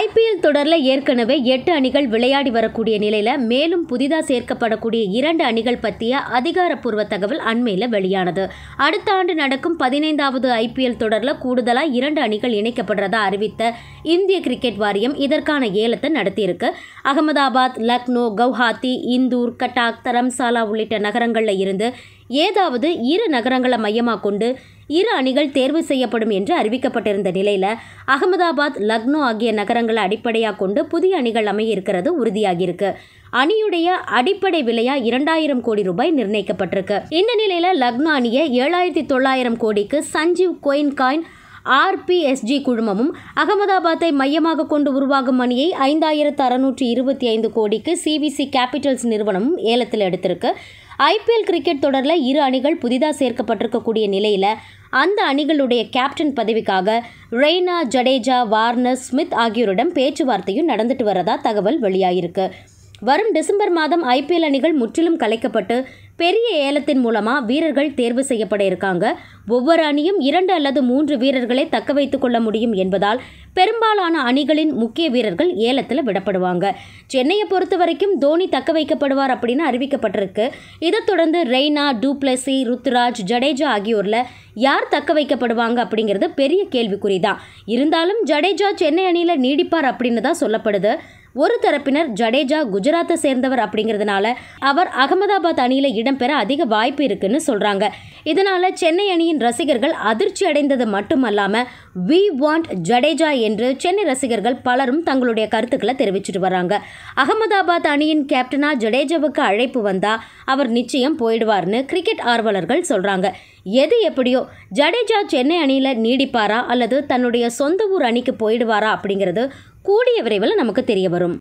IPL தொடரில் ஏற்கனவே எட்டு அணிகள் விளையாடி வரக்கூடிய நிலையில் மேலும் புதிதாக சேர்க்கப்படக்கூடிய இரண்டு அணிகள் பற்றிய அதிகாரப்பூர்வ தகவல் அண்மையில் வெளியானது அடுத்த ஆண்டு நடக்கும் பதினைந்தாவது ஐபிஎல் தொடரில் கூடுதலாக இரண்டு அணிகள் இணைக்கப்படுறதா அறிவித்த இந்திய கிரிக்கெட் வாரியம் இதற்கான ஏலத்தை நடத்தியிருக்கு அகமதாபாத் லக்னோ கவுஹாத்தி இந்தூர் கட்டாக் தரம்சாலா உள்ளிட்ட நகரங்களில் இருந்து ஏதாவது இரு நகரங்களை மையமாக கொண்டு இரு அணிகள் தேர்வு செய்யப்படும் என்று அறிவிக்கப்பட்டிருந்த நிலையில் அகமதாபாத் லக்னோ ஆகிய நகரங்களை அடிப்படையாக கொண்டு புதிய அணிகள் அமையிருக்கிறது உறுதியாகியிருக்கு அணியுடைய அடிப்படை விலையா இரண்டாயிரம் கோடி ரூபாய் நிர்ணயிக்கப்பட்டிருக்கு இந்த நிலையில லக்னோ அணியை ஏழாயிரத்தி தொள்ளாயிரம் கோடிக்கு சஞ்சீவ் கோயின் காயின் ஆர்பிஎஸ்ஜி குழுமமும் அகமதாபாத்தை மையமாக கொண்டு உருவாகும் அணியை ஐந்தாயிரத்து அறுநூற்றி இருபத்தி ஐந்து கோடிக்கு சிபிசி கேபிட்டல்ஸ் நிறுவனமும் ஏலத்தில் எடுத்திருக்கு ஐபிஎல் கிரிக்கெட் தொடரில் இரு அணிகள் புதிதாக சேர்க்கப்பட்டிருக்கக்கூடிய நிலையில் அந்த அணிகளுடைய கேப்டன் பதவிக்காக ரெய்னா ஜடேஜா வார்னர் ஸ்மித் ஆகியோரிடம் பேச்சுவார்த்தையும் நடந்துட்டு வரதா தகவல் வெளியாகிருக்கு வரும் டிசம்பர் மாதம் ஐபிஎல் அணிகள் முற்றிலும் கலைக்கப்பட்டு பெரிய ஏலத்தின் மூலமாக வீரர்கள் தேர்வு செய்யப்பட இருக்காங்க ஒவ்வொரு அணியும் இரண்டு அல்லது மூன்று வீரர்களை தக்க வைத்துக் கொள்ள முடியும் என்பதால் பெரும்பாலான அணிகளின் முக்கிய வீரர்கள் ஏலத்தில் விடப்படுவாங்க சென்னையை பொறுத்த வரைக்கும் தோனி தக்க வைக்கப்படுவார் அப்படின்னு அறிவிக்கப்பட்டிருக்கு இதைத் தொடர்ந்து ரெய்னா டூப்ளசி ருத்ராஜ் ஜடேஜா ஆகியோரில் யார் தக்க வைக்கப்படுவாங்க அப்படிங்கிறது பெரிய கேள்விக்குறி தான் இருந்தாலும் ஜடேஜா சென்னை அணியில் நீடிப்பார் அப்படின்னு தான் சொல்லப்படுது ஒரு தரப்பினர் ஜடேஜா குஜராத்தை சேர்ந்தவர் அப்படிங்கிறதுனால அவர் அகமதாபாத் அணியில் இடம்பெற அதிக வாய்ப்பு இருக்குன்னு சொல்கிறாங்க இதனால் சென்னை அணியின் ரசிகர்கள் அதிர்ச்சி அடைந்தது மட்டுமல்லாமல் வி வாண்ட் ஜடேஜா என்று சென்னை ரசிகர்கள் பலரும் தங்களுடைய கருத்துக்களை தெரிவிச்சிட்டு வராங்க அகமதாபாத் அணியின் கேப்டனா ஜடேஜாவுக்கு அழைப்பு வந்தா அவர் நிச்சயம் போயிடுவார்னு கிரிக்கெட் ஆர்வலர்கள் சொல்றாங்க எது எப்படியோ ஜடேஜா சென்னை அணியில் நீடிப்பாரா அல்லது தன்னுடைய சொந்த ஊர் அணிக்கு போயிடுவாரா அப்படிங்கிறது கூடிய விரைவில் நமக்கு தெரிய வரும்